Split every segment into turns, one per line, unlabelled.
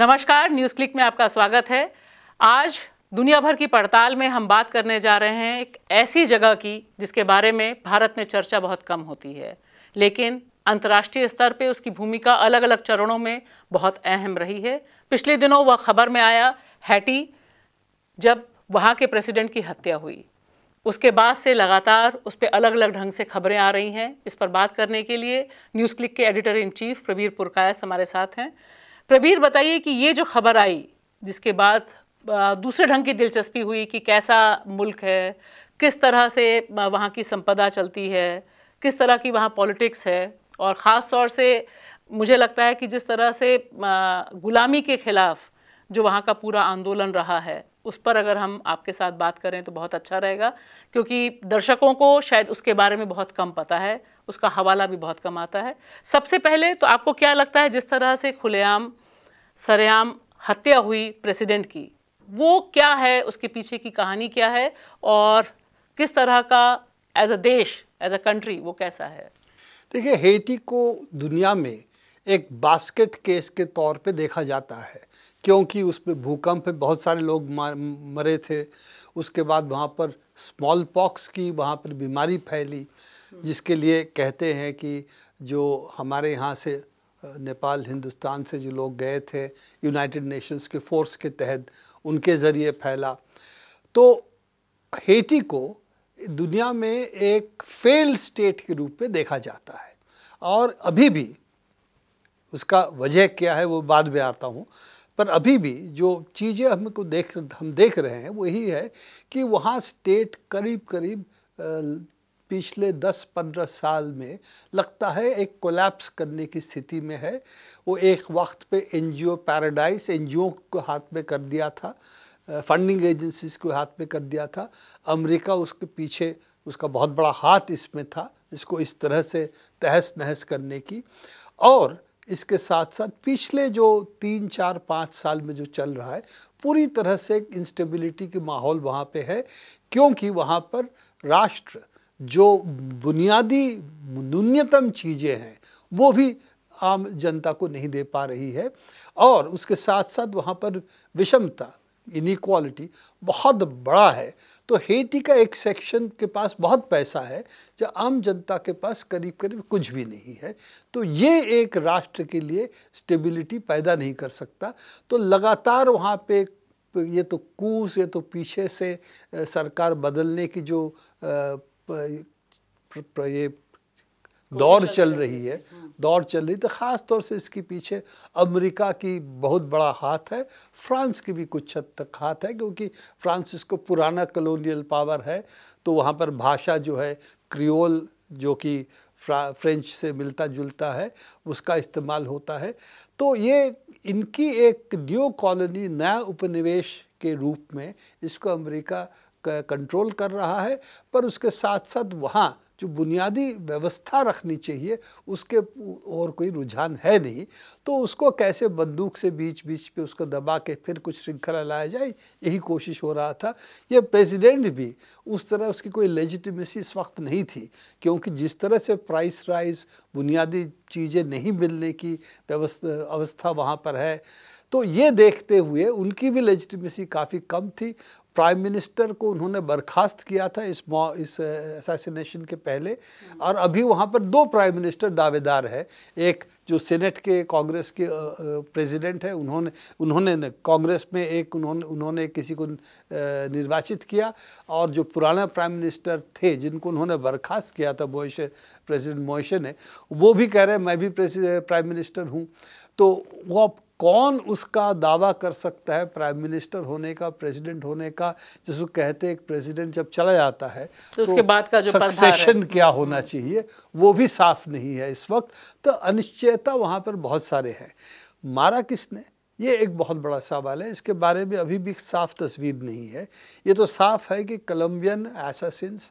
नमस्कार news click में आपका स्वागत है आज दुनिया भर की पड़ताल में हम बात करने जा रहे हैं एक ऐसी जगह की जिसके बारे में भारत में चर्चा बहुत कम होती है लेकिन अंतर्राष्ट्रीय स्तर पे उसकी भूमिका अलग अलग चरणों में बहुत अहम रही है पिछले दिनों वह खबर में आया हैटी जब वहाँ के प्रेसिडेंट की हत्या हुई उसके बाद से लगातार उस पर अलग अलग ढंग से खबरें आ रही हैं इस पर बात करने के लिए न्यूज़ क्लिक के editor in chief Prabir Purkayastha हमारे साथ हैं प्रवीर बताइए कि ये जो खबर आई जिसके बाद दूसरे ढंग की दिलचस्पी हुई कि कैसा मुल्क है किस तरह से वहाँ की संपदा चलती है किस तरह की वहाँ पॉलिटिक्स है और ख़ास तौर से मुझे लगता है कि जिस तरह से गुलामी के ख़िलाफ़ जो वहाँ का पूरा आंदोलन रहा है उस पर अगर हम आपके साथ बात करें तो बहुत अच्छा रहेगा क्योंकि दर्शकों को शायद उसके बारे में बहुत कम पता है उसका हवाला भी बहुत कम आता है सबसे पहले तो आपको क्या लगता है जिस तरह से खुलेआम सरेआम हत्या हुई प्रेसिडेंट की वो क्या है उसके पीछे की कहानी क्या है और किस तरह का एज अ देश एज अ कंट्री वो कैसा है
देखिए हेटी को दुनिया में एक बास्केट केस के तौर पे देखा जाता है क्योंकि उसमें भूकंप में बहुत सारे लोग मरे थे उसके बाद वहाँ पर स्मॉल पॉक्स की वहाँ पर बीमारी फैली जिसके लिए कहते हैं कि जो हमारे यहाँ से नेपाल हिंदुस्तान से जो लोग गए थे यूनाइटेड नेशंस के फोर्स के तहत उनके ज़रिए फैला तो हेटी को दुनिया में एक फेल स्टेट के रूप में देखा जाता है और अभी भी उसका वजह क्या है वो बाद में आता हूँ पर अभी भी जो चीज़ें हमको देख हम देख रहे हैं वो यही है कि वहाँ स्टेट करीब करीब पिछले 10-15 साल में लगता है एक कोलैप्स करने की स्थिति में है वो एक वक्त पे एनजीओ पैराडाइज एनजीओ को हाथ में कर दिया था फंडिंग एजेंसीज को हाथ में कर दिया था अमेरिका उसके पीछे उसका बहुत बड़ा हाथ इसमें था इसको इस तरह से तहस नहस करने की और इसके साथ साथ पिछले जो तीन चार पाँच साल में जो चल रहा है पूरी तरह से एक इंस्टेबिलिटी के माहौल वहाँ पे है क्योंकि वहाँ पर राष्ट्र जो बुनियादी न्यूनतम चीज़ें हैं वो भी आम जनता को नहीं दे पा रही है और उसके साथ साथ वहाँ पर विषमता इनिक्वालिटी बहुत बड़ा है तो हेटी का एक सेक्शन के पास बहुत पैसा है जो आम जनता के पास करीब करीब कुछ भी नहीं है तो ये एक राष्ट्र के लिए स्टेबिलिटी पैदा नहीं कर सकता तो लगातार वहाँ पे ये तो कूस ये तो पीछे से सरकार बदलने की जो ये दौड़ हम्म। चल रही है दौड़ चल रही तो ख़ास तौर से इसके पीछे अमेरिका की बहुत बड़ा हाथ है फ्रांस की भी कुछ हद तक हाथ है क्योंकि फ्रांस इसको पुराना कलोनियल पावर है तो वहाँ पर भाषा जो है क्रियोल जो कि फ्रेंच से मिलता जुलता है उसका इस्तेमाल होता है तो ये इनकी एक न्यू कॉलोनी नया उपनिवेश के रूप में इसको अमेरिका कंट्रोल कर रहा है पर उसके साथ साथ वहाँ जो बुनियादी व्यवस्था रखनी चाहिए उसके और कोई रुझान है नहीं तो उसको कैसे बंदूक से बीच बीच पे उसको दबा के फिर कुछ श्रृंखला लाया जाए यही कोशिश हो रहा था ये प्रेसिडेंट भी उस तरह उसकी कोई लेजिटिमेसी इस वक्त नहीं थी क्योंकि जिस तरह से प्राइस राइज बुनियादी चीज़ें नहीं मिलने की व्यवस्था अवस्था वहाँ पर है तो ये देखते हुए उनकी भी लेजिटिमेसी काफ़ी कम थी प्राइम मिनिस्टर को उन्होंने बर्खास्त किया था इस इस असैसिनेशन के पहले और अभी वहाँ पर दो प्राइम मिनिस्टर दावेदार है एक जो सेनेट के कांग्रेस के प्रेसिडेंट है उन्होंने उन्होंने कांग्रेस में एक उन्होंने उन्होंने किसी को निर्वाचित किया और जो पुराना प्राइम मिनिस्टर थे जिनको उन्होंने बर्खास्त किया था मोहिशे प्रेसिडेंट मोहिशे ने वो भी कह रहे हैं मैं भी प्राइम मिनिस्टर हूँ तो वो कौन उसका दावा कर सकता है प्राइम मिनिस्टर होने का प्रेसिडेंट होने का जिसको कहते हैं प्रेसिडेंट जब चला जाता है तो, उसके तो बाद का जो सक्सेशन क्या होना चाहिए वो भी साफ नहीं है इस वक्त तो अनिश्चयता वहाँ पर बहुत सारे हैं मारा किसने ये एक बहुत बड़ा सवाल है इसके बारे में अभी भी साफ तस्वीर नहीं है ये तो साफ है कि कोलम्बियन एसासिन्स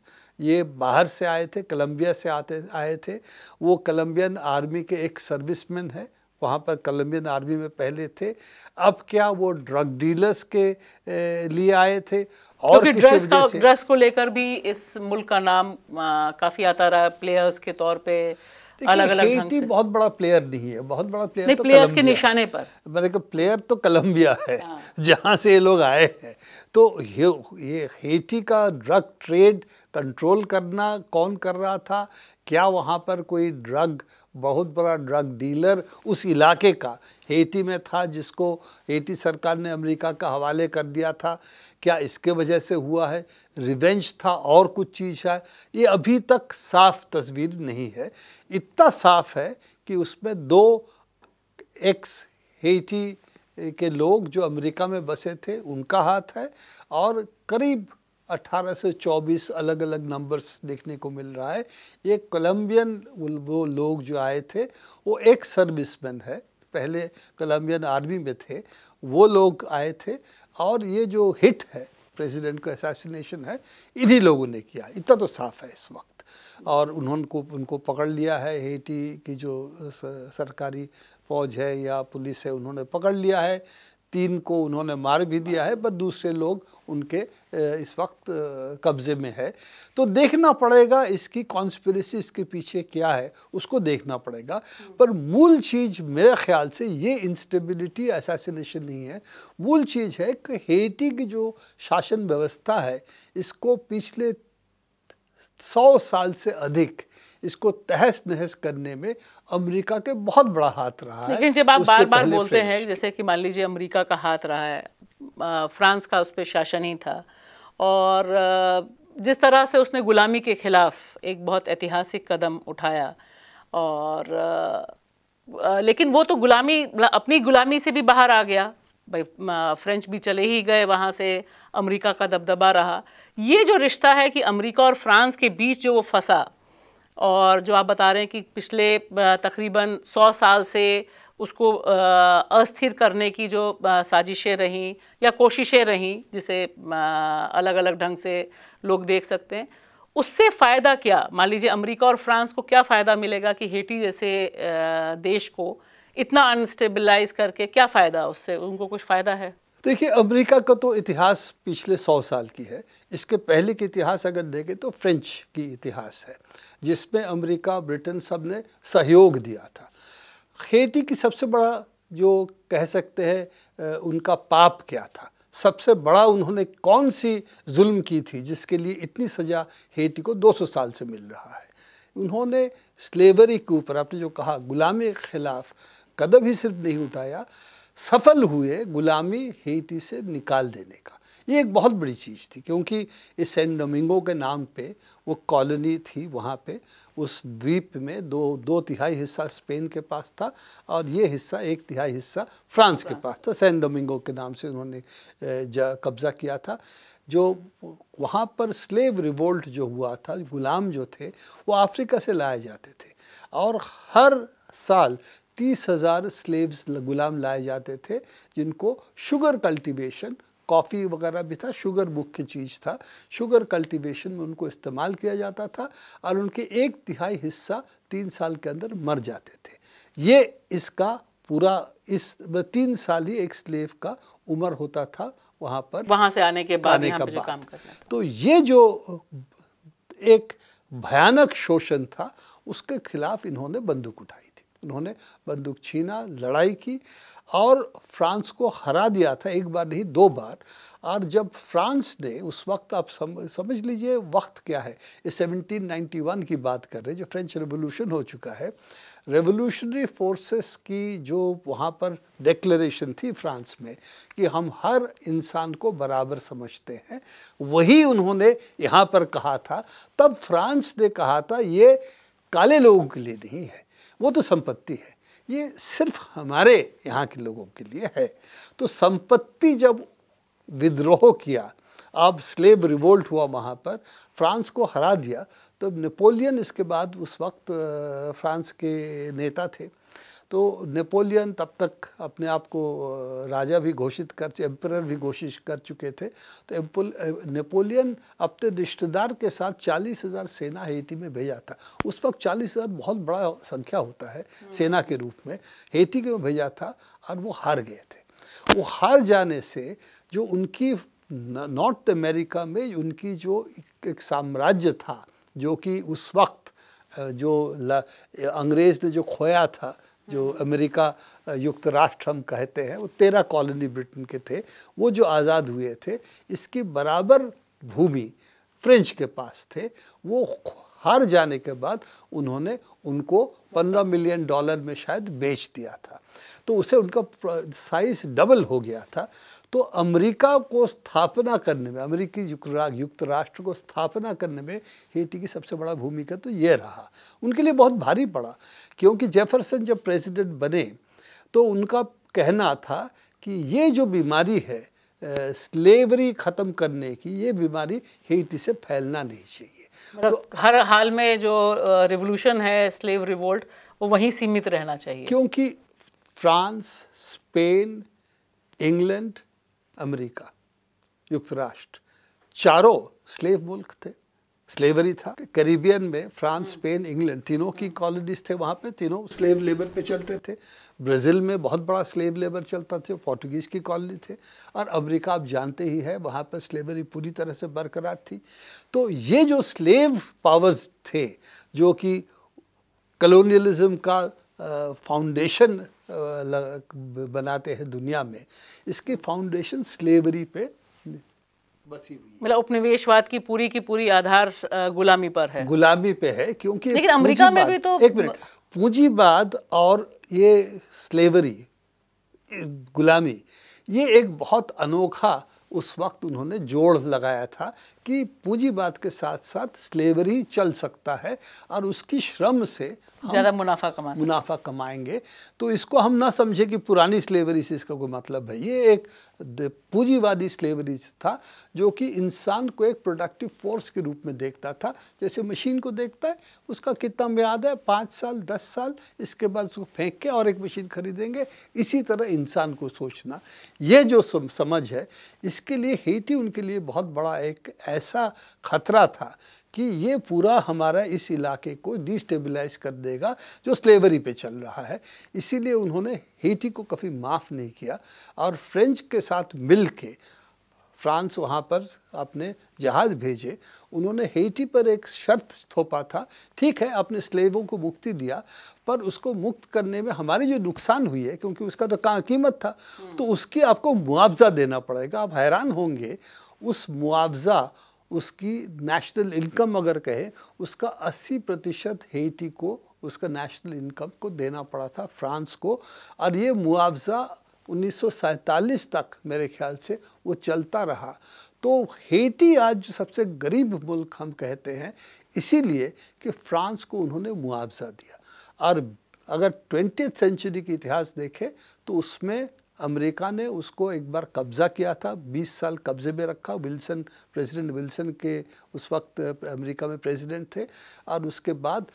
ये बाहर से आए थे कोलम्बिया से आते आए थे वो कलम्बियन आर्मी के एक सर्विसमैन है वहाँ पर कलम्बियन आर्मी में पहले थे अब क्या वो ड्रग डीलर्स के लिए आए थे और तो ड्रग्स का ड्रग्स
को लेकर भी इस मुल्क का नाम काफ़ी आता रहा प्लेयर्स के तौर पे अलग अलग हेटी
बहुत बड़ा प्लेयर नहीं है बहुत बड़ा
प्लेयर तो प्लेयर्स के निशाने पर
मैंने कहा प्लेयर तो कलम्बिया है हाँ। जहाँ से ये लोग आए हैं तो ये ये हेटी का ड्रग ट्रेड कंट्रोल करना कौन कर रहा था क्या वहाँ पर कोई ड्रग बहुत बड़ा ड्रग डीलर उस इलाके का हेटी में था जिसको हेटी सरकार ने अमेरिका का हवाले कर दिया था क्या इसके वजह से हुआ है रिवेंज था और कुछ चीज़ है ये अभी तक साफ तस्वीर नहीं है इतना साफ है कि उसमें दो एक्स हेटी के लोग जो अमेरिका में बसे थे उनका हाथ है और करीब 18 से 24 अलग अलग नंबर्स देखने को मिल रहा है एक कोलम्बियन वो लोग जो आए थे वो एक सर्विसमैन है पहले कोलम्बियन आर्मी में थे वो लोग आए थे और ये जो हिट है प्रेसिडेंट का असैसिनेशन है इन्हीं लोगों ने किया इतना तो साफ है इस वक्त और उन्होंने को उनको पकड़ लिया है हेटी की जो सरकारी फौज है या पुलिस है उन्होंने पकड़ लिया है तीन को उन्होंने मार भी दिया है पर दूसरे लोग उनके इस वक्त कब्ज़े में है तो देखना पड़ेगा इसकी कॉन्स्परेसी इसके पीछे क्या है उसको देखना पड़ेगा पर मूल चीज़ मेरे ख्याल से ये इंस्टेबिलिटी असासीनेशन नहीं है मूल चीज़ है कि हेटी की जो शासन व्यवस्था है इसको पिछले सौ साल से अधिक इसको तहस नहस करने में अमेरिका के बहुत बड़ा हाथ रहा है लेकिन जब आप बार बार बोलते हैं
जैसे कि मान लीजिए अमेरिका का हाथ रहा है फ्रांस का उस पर शासन ही था और जिस तरह से उसने गुलामी के ख़िलाफ़ एक बहुत ऐतिहासिक कदम उठाया और लेकिन वो तो गुलामी अपनी गुलामी से भी बाहर आ गया भाई फ्रेंच भी चले ही गए वहाँ से अमेरिका का दबदबा रहा ये जो रिश्ता है कि अमेरिका और फ्रांस के बीच जो वो फंसा और जो आप बता रहे हैं कि पिछले तकरीबन सौ साल से उसको अस्थिर करने की जो साजिशें रहीं या कोशिशें रहीं जिसे अलग अलग ढंग से लोग देख सकते हैं उससे फ़ायदा क्या मान लीजिए अमेरिका और फ्रांस को क्या फ़ायदा मिलेगा कि हेटी जैसे देश को इतना अनस्टेबलाइज करके क्या फ़ायदा उससे उनको कुछ फ़ायदा है
देखिए अमेरिका का तो इतिहास पिछले सौ साल की है इसके पहले के इतिहास अगर देखें तो फ्रेंच की इतिहास है जिसमें अमेरिका ब्रिटेन सब ने सहयोग दिया था खेती की सबसे बड़ा जो कह सकते हैं उनका पाप क्या था सबसे बड़ा उन्होंने कौन सी जुल्म की थी जिसके लिए इतनी सज़ा हेटी को 200 साल से मिल रहा है उन्होंने स्लेवरी के ऊपर आपने जो कहा गुलामी के ख़िलाफ़ कदम ही सिर्फ नहीं उठाया सफल हुए गुलामी हेटी से निकाल देने का ये एक बहुत बड़ी चीज़ थी क्योंकि इस सेंट डोमिंगो के नाम पे वो कॉलोनी थी वहाँ पे उस द्वीप में दो दो तिहाई हिस्सा स्पेन के पास था और ये हिस्सा एक तिहाई हिस्सा फ्रांस के पास था सेंट डोमिंगो के नाम से उन्होंने कब्ज़ा किया था जो वहाँ पर स्लेव रिवोल्ट जो हुआ था गुलाम जो थे वो अफ्रीका से लाए जाते थे और हर साल तीस हज़ार स्लेब्स गुलाम लाए जाते थे जिनको शुगर कल्टीवेशन कॉफ़ी वगैरह भी था शुगर मुख्य चीज़ था शुगर कल्टीवेशन में उनको इस्तेमाल किया जाता था और उनके एक तिहाई हिस्सा तीन साल के अंदर मर जाते थे ये इसका पूरा इस मतलब तीन साल ही एक स्लेव का उम्र होता था वहाँ
पर वहाँ से आने के बाद आने का बाद काम
करना तो ये जो एक भयानक शोषण था उसके खिलाफ इन्होंने बंदूक उठाई उन्होंने बंदूक छीना लड़ाई की और फ्रांस को हरा दिया था एक बार नहीं दो बार और जब फ्रांस ने उस वक्त आप सम, समझ लीजिए वक्त क्या है ये 1791 की बात कर रहे हैं जो फ्रेंच रेवोल्यूशन हो चुका है रेवोल्यूशनरी फोर्सेस की जो वहाँ पर डेक्लेशन थी फ्रांस में कि हम हर इंसान को बराबर समझते हैं वही उन्होंने यहाँ पर कहा था तब फ्रांस ने कहा था ये काले लोगों के लिए नहीं है वो तो संपत्ति है ये सिर्फ हमारे यहाँ के लोगों के लिए है तो संपत्ति जब विद्रोह किया अब स्लेव रिवोल्ट हुआ वहाँ पर फ्रांस को हरा दिया तो नेपोलियन इसके बाद उस वक्त फ्रांस के नेता थे तो नेपोलियन तब तक अपने आप को राजा भी घोषित कर एम्पर भी घोषित कर चुके थे तो नेपोलियन अपने रिश्तेदार के साथ चालीस हज़ार सेना हेती में भेजा था उस वक्त चालीस हज़ार बहुत बड़ा संख्या होता है सेना के रूप में हेती के में भेजा था और वो हार गए थे वो हार जाने से जो उनकी नॉर्थ अमेरिका में उनकी जो एक साम्राज्य था जो कि उस वक्त जो अंग्रेज़ ने जो खोया था जो अमेरिका युक्त राष्ट्र हम कहते हैं वो तेरह कॉलोनी ब्रिटेन के थे वो जो आज़ाद हुए थे इसकी बराबर भूमि फ्रेंच के पास थे वो हार जाने के बाद उन्होंने उनको पंद्रह मिलियन डॉलर में शायद बेच दिया था तो उसे उनका साइज डबल हो गया था तो अमेरिका को स्थापना करने में अमेरिकी युक्त राष्ट्र को स्थापना करने में हेटी की सबसे बड़ा भूमिका तो ये रहा उनके लिए बहुत भारी पड़ा क्योंकि जेफरसन जब प्रेसिडेंट बने तो उनका कहना था कि ये जो बीमारी है स्लेवरी ख़त्म करने की ये बीमारी हेटी से फैलना नहीं चाहिए
मतलब तो हर हाल में जो रिवोल्यूशन है स्लेव रिवोल्ट वो वहीं सीमित रहना चाहिए क्योंकि
फ्रांस स्पेन इंग्लैंड अमेरिका युक्त राष्ट्र चारों स्लेव मुल्क थे स्लेवरी था करीबियन में फ्रांस स्पेन इंग्लैंड तीनों की कॉलोनीज थे वहाँ पे तीनों स्लेव लेबर पे चलते थे ब्राज़ील में बहुत बड़ा स्लेव लेबर चलता थे पोर्टुगीज़ की कॉलोनी थे और अमेरिका आप जानते ही है वहाँ पर स्लेवरी पूरी तरह से बरकरार थी तो ये जो स्लेव पावर्स थे जो कि कलोनियलिज्म का फाउंडेशन बनाते हैं दुनिया में इसकी फाउंडेशन स्लेवरी पे बसी हुई
मतलब उपनिवेशवाद की पूरी की पूरी आधार गुलामी पर है
गुलामी पे है क्योंकि लेकिन अमेरिका में भी तो एक मिनट पूंजीवाद और ये स्लेवरी गुलामी ये एक बहुत अनोखा उस वक्त उन्होंने जोड़ लगाया था कि पूंजीवाद के साथ साथ स्लेवरी चल सकता है और उसकी श्रम से ज़्यादा मुनाफा कमा मुनाफा कमाएंगे तो इसको हम ना समझे कि पुरानी स्लेवरी से इसका कोई मतलब है ये एक पूंजीवादी स्लेवरी था जो कि इंसान को एक प्रोडक्टिव फोर्स के रूप में देखता था जैसे मशीन को देखता है उसका कितना म्याद है पाँच साल दस साल इसके बाद उसको फेंक के और एक मशीन खरीदेंगे इसी तरह इंसान को सोचना ये जो समझ है इसके लिए हेटी उनके लिए बहुत बड़ा एक ऐसा ऐसा खतरा था कि ये पूरा हमारा इस इलाके को डिस्टेबलाइज कर देगा जो स्लेवरी पे चल रहा है इसीलिए उन्होंने हेटी को कभी माफ़ नहीं किया और फ्रेंच के साथ मिल के फ्रांस वहाँ पर अपने जहाज़ भेजे उन्होंने हेटी पर एक शर्त थोपा था ठीक है अपने स्लेवों को मुक्ति दिया पर उसको मुक्त करने में हमारी जो नुकसान हुई है क्योंकि उसका तो कीमत था तो उसकी आपको मुआवजा देना पड़ेगा आप हैरान होंगे उस मुआवजा उसकी नेशनल इनकम अगर कहे उसका 80 प्रतिशत हेटी को उसका नेशनल इनकम को देना पड़ा था फ्रांस को और ये मुआवजा उन्नीस तक मेरे ख्याल से वो चलता रहा तो हेटी आज सबसे गरीब मुल्क हम कहते हैं इसीलिए कि फ्रांस को उन्होंने मुआवजा दिया और अगर ट्वेंटी सेंचुरी की इतिहास देखें तो उसमें अमेरिका ने उसको एक बार कब्ज़ा किया था 20 साल कब्ज़े में रखा विल्सन प्रेसिडेंट विल्सन के उस वक्त अमेरिका में प्रेसिडेंट थे और उसके बाद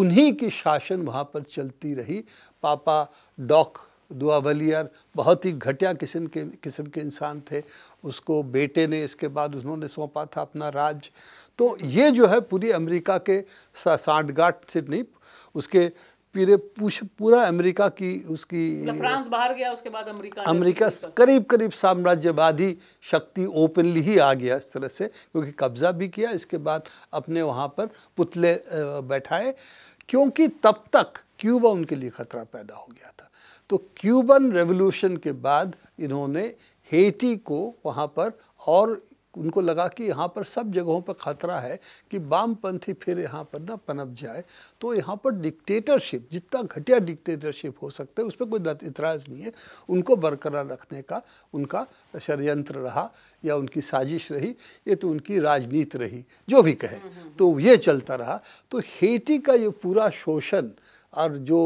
उन्हीं की शासन वहाँ पर चलती रही पापा डॉक दुआवलियर बहुत ही घटिया किस्म के किस्म के इंसान थे उसको बेटे ने इसके बाद उन्होंने सौंपा था अपना राज तो ये जो है पूरी अमेरिका के साठगांठ से नहीं उसके पूरे पूरा अमेरिका की उसकी मतलब फ्रांस
बाहर गया उसके बाद अमेरिका अमेरिका
करीब करीब साम्राज्यवादी शक्ति ओपनली ही आ गया इस तरह से क्योंकि कब्जा भी किया इसके बाद अपने वहाँ पर पुतले बैठाए क्योंकि तब तक क्यूबा उनके लिए खतरा पैदा हो गया था तो क्यूबन रेवोल्यूशन के बाद इन्होंने हेटी को वहाँ पर और उनको लगा कि यहाँ पर सब जगहों पर खतरा है कि वामपंथी फिर यहाँ पर ना पनप जाए तो यहाँ पर डिक्टेटरशिप जितना घटिया डिक्टेटरशिप हो सकता है उस पर कोई इतराज़ नहीं है उनको बरकरार रखने का उनका षडयंत्र रहा या उनकी साजिश रही ये तो उनकी राजनीति रही जो भी कहे तो ये चलता रहा तो हेटी का ये पूरा शोषण और जो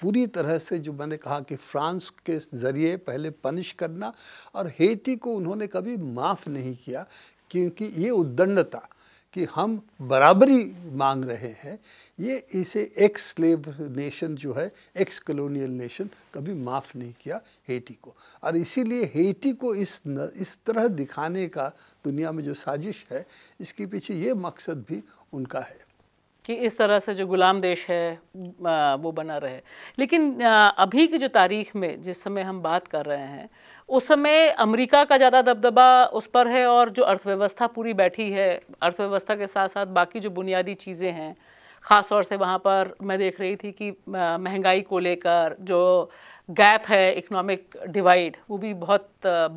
पूरी तरह से जो मैंने कहा कि फ्रांस के ज़रिए पहले पनिश करना और हेटी को उन्होंने कभी माफ़ नहीं किया क्योंकि ये उद्दंडता कि हम बराबरी मांग रहे हैं ये इसे एक्स स्लेव नेशन जो है एक्स कलोनियल नेशन कभी माफ़ नहीं किया हेटी को और इसीलिए हेटी को इस न, इस तरह दिखाने का दुनिया में जो साजिश है इसके पीछे ये मकसद भी उनका है
कि इस तरह से जो गुलाम देश है वो बना रहे लेकिन अभी की जो तारीख में जिस समय हम बात कर रहे हैं उस समय अमेरिका का ज़्यादा दबदबा उस पर है और जो अर्थव्यवस्था पूरी बैठी है अर्थव्यवस्था के साथ साथ बाकी जो बुनियादी चीज़ें हैं ख़ास तौर से वहाँ पर मैं देख रही थी कि महंगाई को लेकर जो गैप है इकोनॉमिक डिवाइड वो भी बहुत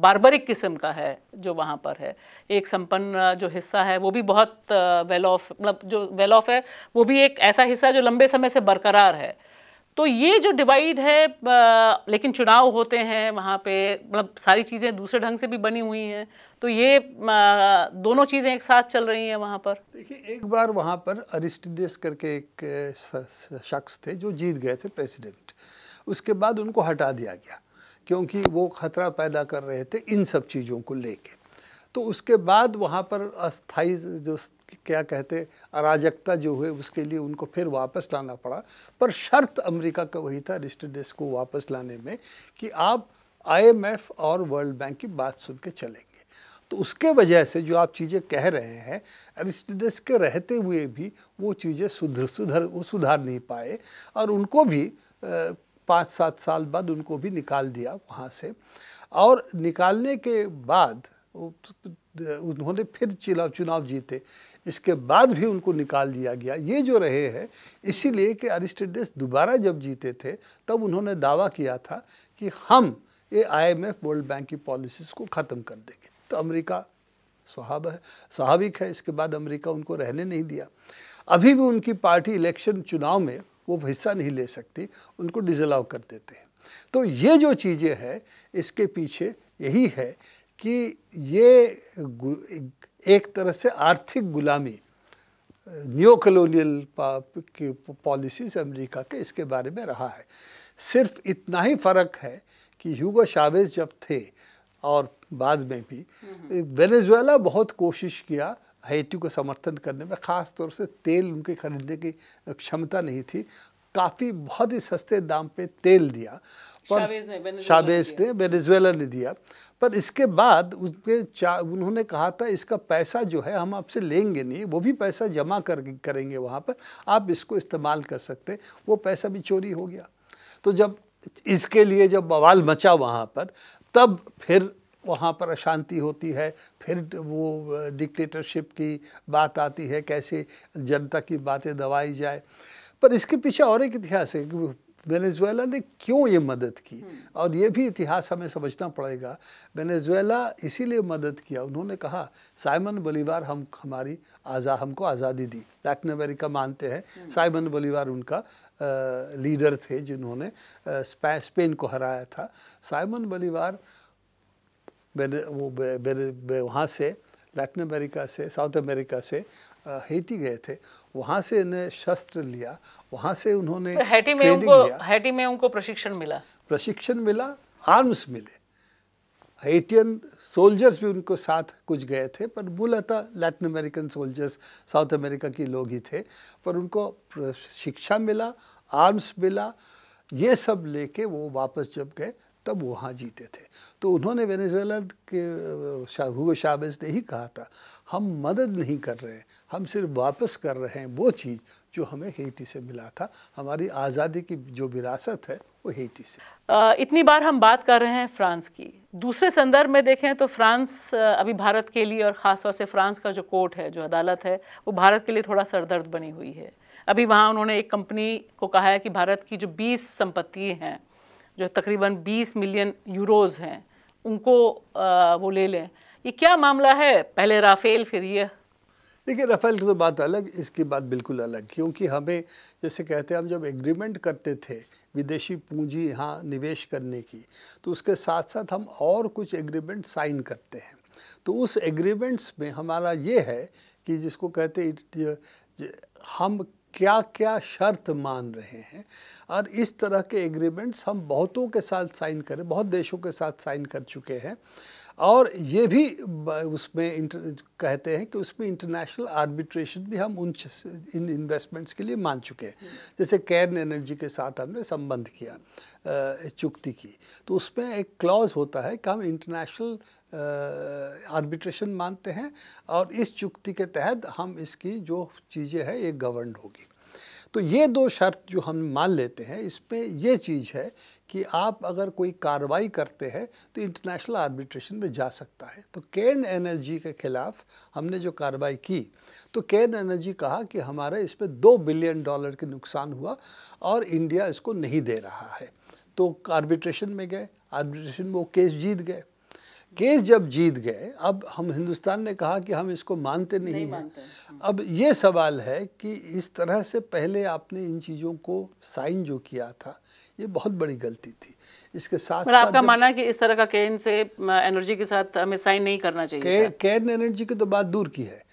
बारबरिक किस्म का है जो वहाँ पर है एक संपन्न जो हिस्सा है वो भी बहुत वेल ऑफ मतलब जो वेल ऑफ है वो भी एक ऐसा हिस्सा है जो लंबे समय से बरकरार है तो ये जो डिवाइड है लेकिन चुनाव होते हैं वहाँ पे मतलब सारी चीज़ें दूसरे ढंग से भी बनी हुई हैं तो ये दोनों चीज़ें एक साथ चल रही हैं वहाँ पर देखिए एक बार वहाँ पर
अरिस्टिडेस करके एक शख्स थे जो जीत गए थे प्रेसिडेंट उसके बाद उनको हटा दिया गया क्योंकि वो ख़तरा पैदा कर रहे थे इन सब चीज़ों को लेके तो उसके बाद वहाँ पर अस्थाई जो क्या कहते अराजकता जो हुए उसके लिए उनको फिर वापस लाना पड़ा पर शर्त अमेरिका का वही था रिस्टेडेस को वापस लाने में कि आप आईएमएफ और वर्ल्ड बैंक की बात सुन के चलेंगे तो उसके वजह से जो आप चीज़ें कह रहे हैं एरिस्टोडेस के रहते हुए भी वो चीज़ें सुधर सुधर वो सुधार नहीं पाए और उनको भी आ, पाँच सात साल बाद उनको भी निकाल दिया वहाँ से और निकालने के बाद उन्होंने फिर चुनाव चुनाव जीते इसके बाद भी उनको निकाल दिया गया ये जो रहे हैं इसीलिए कि अरिस्टेडस दोबारा जब जीते थे तब उन्होंने दावा किया था कि हम ये आईएमएफ वर्ल्ड बैंक की पॉलिसीज़ को ख़त्म कर देंगे तो अमेरिका स्वभाव है स्वाभाविक है इसके बाद अमेरिका उनको रहने नहीं दिया अभी भी उनकी पार्टी इलेक्शन चुनाव में वो हिस्सा नहीं ले सकती उनको डिजलाव कर देते हैं तो ये जो चीज़ें हैं इसके पीछे यही है कि ये एक तरह से आर्थिक गुलामी न्यू कलोनियल की पॉलिसीज अमेरिका के इसके बारे में रहा है सिर्फ इतना ही फ़र्क है कि ह्यूगो शावेज जब थे और बाद में भी हम्म। वेनेजुएला बहुत कोशिश किया हैती को समर्थन करने में ख़ास तौर से तेल उनके खरीदने की क्षमता नहीं थी काफ़ी बहुत ही सस्ते दाम पे तेल दिया पर शाबेज ने वेनेजुएला ने दिया पर इसके बाद उसके उन्होंने कहा था इसका पैसा जो है हम आपसे लेंगे नहीं वो भी पैसा जमा कर करेंगे वहाँ पर आप इसको इस्तेमाल कर सकते वो पैसा भी चोरी हो गया तो जब इसके लिए जब बवाल मचा वहाँ पर तब फिर वहाँ पर अशांति होती है फिर वो डिक्टेटरशिप की बात आती है कैसे जनता की बातें दबाई जाए पर इसके पीछे और एक इतिहास है कि वेनेजुएला ने क्यों ये मदद की हम्म। और ये भी इतिहास हमें समझना पड़ेगा वेनेजुएला इसीलिए मदद किया उन्होंने कहा साइमन बोलीवार हम हमारी आज़ा हमको आज़ादी दी लैटिन अमेरिका मानते हैं हम्म। साइमन बोलीवार उनका आ, लीडर थे जिन्होंने स्पेन को हराया था साइमन बोलीवार मैंने वहाँ से लैटिन अमेरिका से साउथ अमेरिका से हेटी गए थे वहाँ से इन्हें शस्त्र लिया वहाँ से उन्होंने हेटी में उनको
हेटी में उनको प्रशिक्षण मिला
प्रशिक्षण मिला आर्म्स मिले हेटियन सोल्जर्स भी उनको साथ कुछ गए थे पर बोला था Latin American soldiers South America के लोग ही थे पर उनको शिक्षा मिला आर्म्स मिला ये सब लेके वो वापस जब गए तब वहाँ जीते थे तो उन्होंने वेनेजुएला के हुगो शाबेज ने ही कहा था हम मदद नहीं कर रहे हैं हम सिर्फ वापस कर रहे हैं वो चीज़ जो हमें हेटी से मिला था हमारी आज़ादी की जो विरासत है वो हेटी
से इतनी बार हम बात कर रहे हैं फ्रांस की दूसरे संदर्भ में देखें तो फ्रांस अभी भारत के लिए और ख़ासतौर से फ्रांस का जो कोर्ट है जो अदालत है वो भारत के लिए थोड़ा सरदर्द बनी हुई है अभी वहाँ उन्होंने एक कंपनी को कहा है कि भारत की जो बीस संपत्ति हैं जो तकरीबन 20 मिलियन यूरोज़ हैं उनको आ, वो ले लें ये क्या मामला है पहले राफेल फिर ये
देखिए राफेल की तो बात अलग इसकी बात बिल्कुल अलग क्योंकि हमें जैसे कहते हैं हम जब एग्रीमेंट करते थे विदेशी पूंजी यहाँ निवेश करने की तो उसके साथ साथ हम और कुछ एग्रीमेंट साइन करते हैं तो उस एग्रीमेंट्स में हमारा ये है कि जिसको कहते हम क्या क्या शर्त मान रहे हैं और इस तरह के एग्रीमेंट्स हम बहुतों के साथ साइन करें बहुत देशों के साथ साइन कर चुके हैं और ये भी उसमें इंटर कहते हैं कि उसमें इंटरनेशनल आर्बिट्रेशन भी हम उन इन इन्वेस्टमेंट्स के लिए मान चुके हैं जैसे कैन एनर्जी के साथ हमने संबंध किया चुक्ति की तो उसमें एक क्लॉज होता है कि हम इंटरनेशनल आर्बिट्रेशन मानते हैं और इस चुक्ति के तहत हम इसकी जो चीज़ें हैं ये गवर्न होगी तो ये दो शर्त जो हम मान लेते हैं इसमें यह चीज़ है कि आप अगर कोई कार्रवाई करते हैं तो इंटरनेशनल आर्बिट्रेशन में जा सकता है तो केन एनर्जी के खिलाफ हमने जो कार्रवाई की तो केन एनर्जी कहा कि हमारा इस पर दो बिलियन डॉलर के नुकसान हुआ और इंडिया इसको नहीं दे रहा है तो आर्बिट्रेशन में गए आर्बिट्रेशन में वो केस जीत गए केस जब जीत गए अब हम हिंदुस्तान ने कहा कि हम इसको मानते नहीं, नहीं हैं मानते। अब ये सवाल है कि इस तरह से पहले आपने इन चीज़ों को साइन जो किया था ये बहुत बड़ी गलती थी इसके साथ, साथ आपका माना
कि इस तरह का कैन से एनर्जी के साथ हमें साइन नहीं करना चाहिए
कैन एनर्जी की तो बात दूर की है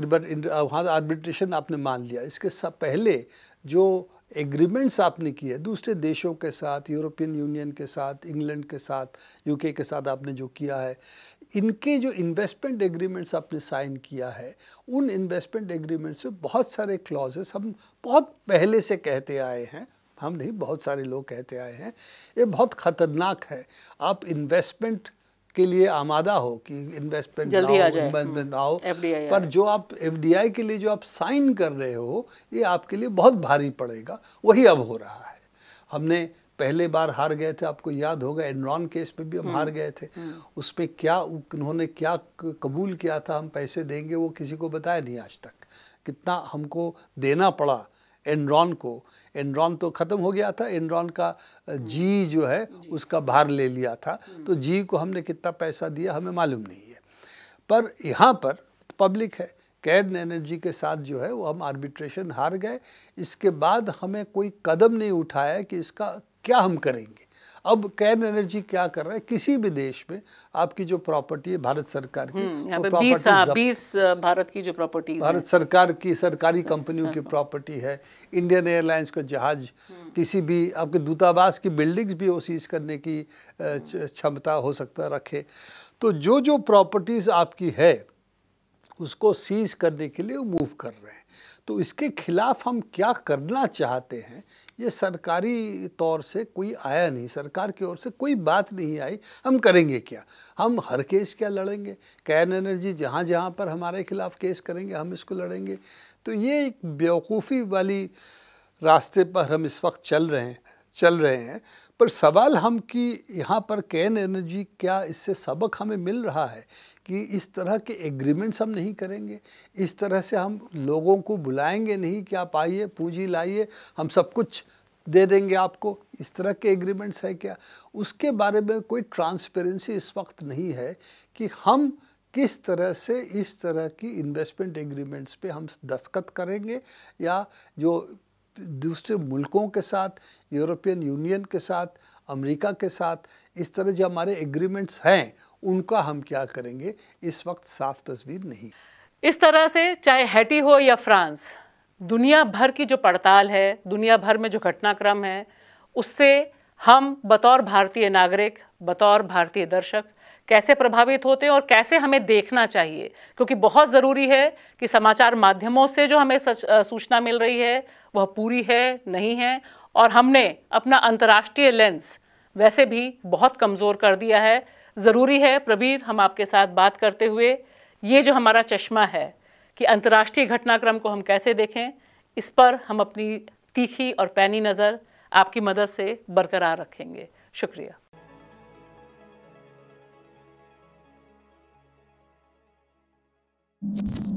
इन वहाँ आर्बिट्रेशन आपने मान लिया इसके सब पहले जो एग्रीमेंट्स आपने किए दूसरे देशों के साथ यूरोपियन यूनियन के साथ इंग्लैंड के साथ यूके के साथ आपने जो किया है इनके जो इन्वेस्टमेंट एग्रीमेंट्स आपने साइन किया है उन इन्वेस्टमेंट एग्रीमेंट्स में बहुत सारे क्लॉजेस हम बहुत पहले से कहते आए हैं हम नहीं बहुत सारे लोग कहते आए हैं ये बहुत ख़तरनाक है आप इन्वेस्टमेंट के लिए आमादा हो कि इन्वेस्टमेंट जल्दी आ जाए इन्वेस्टमेंट हम्म। आओ पर जो आप एफडीआई के लिए जो आप साइन कर रहे हो ये आपके लिए बहुत भारी पड़ेगा वही अब हो रहा है हमने पहले बार हार गए थे आपको याद होगा एनरॉन केस में भी हम हार हम्म। गए थे हम्म। उसमें क्या उन्होंने क्या कबूल किया था हम पैसे देंगे वो किसी को बताया नहीं आज तक कितना हमको देना पड़ा एनरॉन को एनरॉन तो ख़त्म हो गया था एनरॉन का जी जो है उसका भार ले लिया था तो जी को हमने कितना पैसा दिया हमें मालूम नहीं है पर यहाँ पर पब्लिक है कैडन एनर्जी के साथ जो है वो हम आर्बिट्रेशन हार गए इसके बाद हमें कोई कदम नहीं उठाया कि इसका क्या हम करेंगे अब कैन एनर्जी क्या कर रहा है किसी भी देश में आपकी जो प्रॉपर्टी है भारत सरकार की हम्म, वो प्रॉपर्टी हाँ, बीस
भारत की जो प्रॉपर्टी भारत
सरकार की सरकारी कंपनियों की प्रॉपर्टी है इंडियन एयरलाइंस का जहाज हम्म। किसी भी आपके दूतावास की बिल्डिंग्स भी वो सीज करने की क्षमता हो सकता रखे तो जो जो प्रॉपर्टीज़ आपकी है उसको सीज करने के लिए मूव कर रहे हैं तो इसके खिलाफ हम क्या करना चाहते हैं ये सरकारी तौर से कोई आया नहीं सरकार की ओर से कोई बात नहीं आई हम करेंगे क्या हम हर केस क्या लड़ेंगे कैन एनर्जी जहाँ जहाँ पर हमारे खिलाफ केस करेंगे हम इसको लड़ेंगे तो ये एक बेवकूफ़ी वाली रास्ते पर हम इस वक्त चल रहे हैं चल रहे हैं पर सवाल हम कि यहाँ पर कैन एनर्जी क्या इससे सबक हमें मिल रहा है कि इस तरह के एग्रीमेंट्स हम नहीं करेंगे इस तरह से हम लोगों को बुलाएंगे नहीं कि आप आइए पूंजी लाइए हम सब कुछ दे देंगे आपको इस तरह के एग्रीमेंट्स है क्या उसके बारे में कोई ट्रांसपेरेंसी इस वक्त नहीं है कि हम किस तरह से इस तरह की इन्वेस्टमेंट एग्रीमेंट्स पे हम दस्तखत करेंगे या जो दूसरे मुल्कों के साथ यूरोपियन यूनियन के साथ अमेरिका के साथ इस तरह जो हमारे एग्रीमेंट्स हैं उनका हम क्या करेंगे इस वक्त साफ तस्वीर नहीं
इस तरह से चाहे हैटी हो या फ्रांस दुनिया भर की जो पड़ताल है दुनिया भर में जो घटनाक्रम है उससे हम बतौर भारतीय नागरिक बतौर भारतीय दर्शक कैसे प्रभावित होते हैं और कैसे हमें देखना चाहिए क्योंकि बहुत ज़रूरी है कि समाचार माध्यमों से जो हमें सच, सूचना मिल रही है वह पूरी है नहीं है और हमने अपना अंतर्राष्ट्रीय लेंस वैसे भी बहुत कमज़ोर कर दिया है ज़रूरी है प्रबीर हम आपके साथ बात करते हुए ये जो हमारा चश्मा है कि अंतर्राष्ट्रीय घटनाक्रम को हम कैसे देखें इस पर हम अपनी तीखी और पैनी नज़र आपकी मदद से बरकरार रखेंगे शुक्रिया you